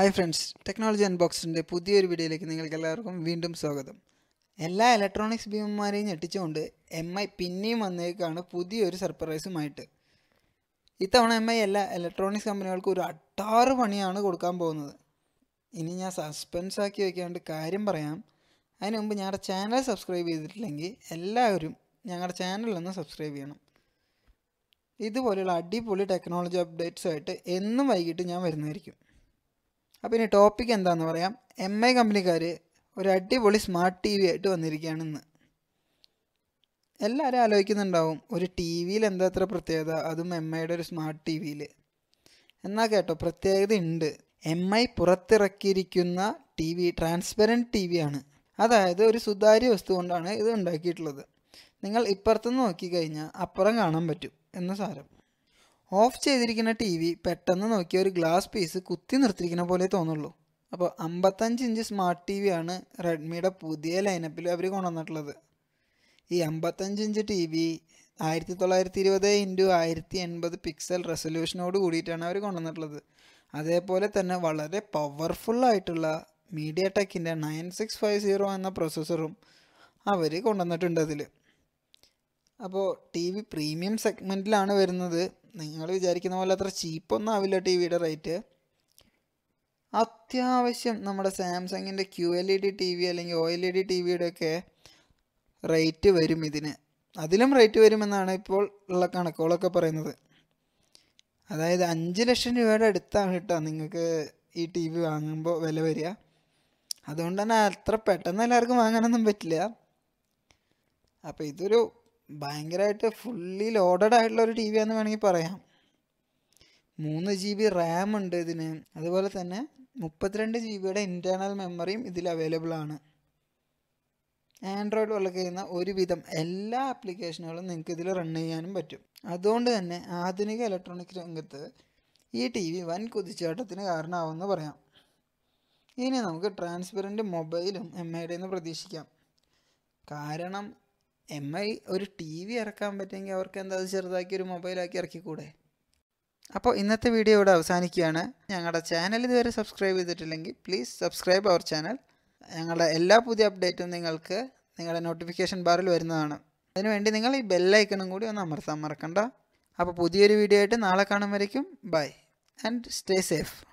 hi friends technology അൺബോക്സിൻ്റെ പുതിയൊരു വീഡിയോയിലേക്ക് നിങ്ങൾക്ക് എല്ലാവർക്കും വീണ്ടും സ്വാഗതം എല്ലാ ഇലക്ട്രോണിക്സ് ഭീമന്മാരെയും ഞെട്ടിച്ചുകൊണ്ട് എം ഐ പിന്നെയും വന്നേക്കാണ് പുതിയൊരു സർപ്രൈസുമായിട്ട് ഇത്തവണ എം ഐ എല്ലാ ഇലക്ട്രോണിക്സ് കമ്പനികൾക്കും ഒരു അട്ടാറ് പണിയാണ് കൊടുക്കാൻ പോകുന്നത് ഇനി ഞാൻ സസ്പെൻസ് ആക്കി വയ്ക്കാണ്ട് കാര്യം പറയാം അതിന് മുമ്പ് ഞങ്ങളുടെ ചാനൽ സബ്സ്ക്രൈബ് ചെയ്തിട്ടില്ലെങ്കിൽ എല്ലാവരും ഞങ്ങളുടെ ചാനലൊന്ന് സബ്സ്ക്രൈബ് ചെയ്യണം ഇതുപോലെയുള്ള അടിപൊളി ടെക്നോളജി അപ്ഡേറ്റ്സുമായിട്ട് എന്നും വൈകിട്ട് ഞാൻ വരുന്നതായിരിക്കും അപ്പോൾ ഇനി ടോപ്പിക് എന്താണെന്ന് പറയാം എം ഐ കമ്പനിക്കാർ ഒരു അടിപൊളി സ്മാർട്ട് ടി വി ആയിട്ട് വന്നിരിക്കുകയാണെന്ന് എല്ലാവരും ആലോചിക്കുന്നുണ്ടാവും ഒരു ടി വിയിൽ എന്താ അത്ര പ്രത്യേകത അതും എം ഐയുടെ ഒരു സ്മാർട്ട് ടി വിയിൽ എന്നാൽ കേട്ടോ പ്രത്യേകത ഉണ്ട് എം ഐ പുറത്തിറക്കിയിരിക്കുന്ന ടി വി ട്രാൻസ്പെറൻറ്റ് ടി ആണ് അതായത് ഒരു സുതാര്യ വസ്തു കൊണ്ടാണ് ഇത് ഉണ്ടാക്കിയിട്ടുള്ളത് നിങ്ങൾ ഇപ്പുറത്തുനിന്ന് നോക്കിക്കഴിഞ്ഞാൽ അപ്പുറം കാണാൻ പറ്റും എന്ന സാരം ഓഫ് ചെയ്തിരിക്കുന്ന ടി വി പെട്ടെന്ന് നോക്കിയ ഒരു ഗ്ലാസ് പീസ് കുത്തി നിർത്തിയിരിക്കുന്ന പോലെ തോന്നുള്ളൂ അപ്പോൾ അമ്പത്തഞ്ച് ഇഞ്ച് സ്മാർട്ട് ടി വിയാണ് റെഡ്മിയുടെ പുതിയ ലൈനപ്പിൽ അവർ കൊണ്ടുവന്നിട്ടുള്ളത് ഈ അമ്പത്തഞ്ച് ഇഞ്ച് ടി വി ആയിരത്തി തൊള്ളായിരത്തി ഇരുപത് ഇൻറ്റു ആയിരത്തി എൺപത് പിക്സൽ റെസൊല്യൂഷനോട് കൂടിയിട്ടാണ് അവർ കൊണ്ടുവന്നിട്ടുള്ളത് അതേപോലെ തന്നെ വളരെ പവർഫുള്ളായിട്ടുള്ള മീഡിയ ടെക്കിൻ്റെ നയൻ സിക്സ് ഫൈവ് സീറോ എന്ന പ്രൊസസ്സറും അവർ കൊണ്ടുവന്നിട്ടുണ്ട് അതിൽ അപ്പോൾ ടി വി പ്രീമിയം സെഗ്മെൻറ്റിലാണ് വരുന്നത് നിങ്ങൾ വിചാരിക്കുന്ന പോലെ അത്ര ചീപ്പൊന്നും ആവില്ല ടി വിയുടെ റേറ്റ് അത്യാവശ്യം നമ്മുടെ സാംസങ്ങിൻ്റെ Q L E D T V അല്ലെങ്കിൽ O L E D T വിയുടെയൊക്കെ റേറ്റ് വരും ഇതിന് അതിലും റേറ്റ് വരുമെന്നാണ് ഇപ്പോൾ ഉള്ള കണക്കുകളൊക്കെ പറയുന്നത് അതായത് അഞ്ച് ലക്ഷം രൂപയുടെ അടുത്താണ് കേട്ടോ നിങ്ങൾക്ക് ഈ ടി വി വാങ്ങുമ്പോൾ വില വരിക അതുകൊണ്ട് തന്നെ അത്ര പെട്ടെന്ന് എല്ലാവർക്കും വാങ്ങാനൊന്നും പറ്റില്ല അപ്പോൾ ഇതൊരു ഭയങ്കരമായിട്ട് ഫുള്ളി ലോഡഡ് ആയിട്ടുള്ള ഒരു ടി വി വേണമെങ്കിൽ പറയാം മൂന്ന് ജി ബി റാം ഉണ്ട് ഇതിന് അതുപോലെ തന്നെ മുപ്പത്തിരണ്ട് ജി ബിയുടെ ഇൻറ്റേർണൽ മെമ്മറിയും ഇതിൽ അവൈലബിൾ ആണ് ആൻഡ്രോയിഡ് വർക്ക് ചെയ്യുന്ന ഒരുവിധം എല്ലാ ആപ്ലിക്കേഷനുകളും നിങ്ങൾക്ക് ഇതിൽ റൺ ചെയ്യാനും പറ്റും അതുകൊണ്ട് തന്നെ ആധുനിക ഇലക്ട്രോണിക് രംഗത്ത് ഈ ടി വി വൻ കുതിച്ചേട്ടത്തിന് കാരണമാവുമെന്ന് പറയാം ഇനി നമുക്ക് ട്രാൻസ്പെറൻറ്റ് മൊബൈലും എം ഐയുടെ നിന്ന് പ്രതീക്ഷിക്കാം കാരണം എം ഐ ഒരു ടി വി ഇറക്കാൻ പറ്റുമെങ്കിൽ അവർക്ക് എന്താ ചെറുതാക്കി ഒരു മൊബൈലാക്കി ഇറക്കിക്കൂടെ അപ്പോൾ ഇന്നത്തെ വീഡിയോ ഇവിടെ അവസാനിക്കുകയാണ് ഞങ്ങളുടെ ചാനൽ ഇതുവരെ സബ്സ്ക്രൈബ് ചെയ്തിട്ടില്ലെങ്കിൽ പ്ലീസ് സബ്സ്ക്രൈബ് അവർ ചാനൽ ഞങ്ങളുടെ എല്ലാ പുതിയ അപ്ഡേറ്റും നിങ്ങൾക്ക് നിങ്ങളുടെ നോട്ടിഫിക്കേഷൻ ബാറിൽ വരുന്നതാണ് അതിനുവേണ്ടി നിങ്ങൾ ഈ ബെല്ലൈക്കണും കൂടി ഒന്ന് അമർത്താൻ മറക്കണ്ട അപ്പോൾ പുതിയൊരു വീഡിയോ ആയിട്ട് നാളെ കാണും വരയ്ക്കും ബൈ ആൻഡ് സ്റ്റേ സേഫ്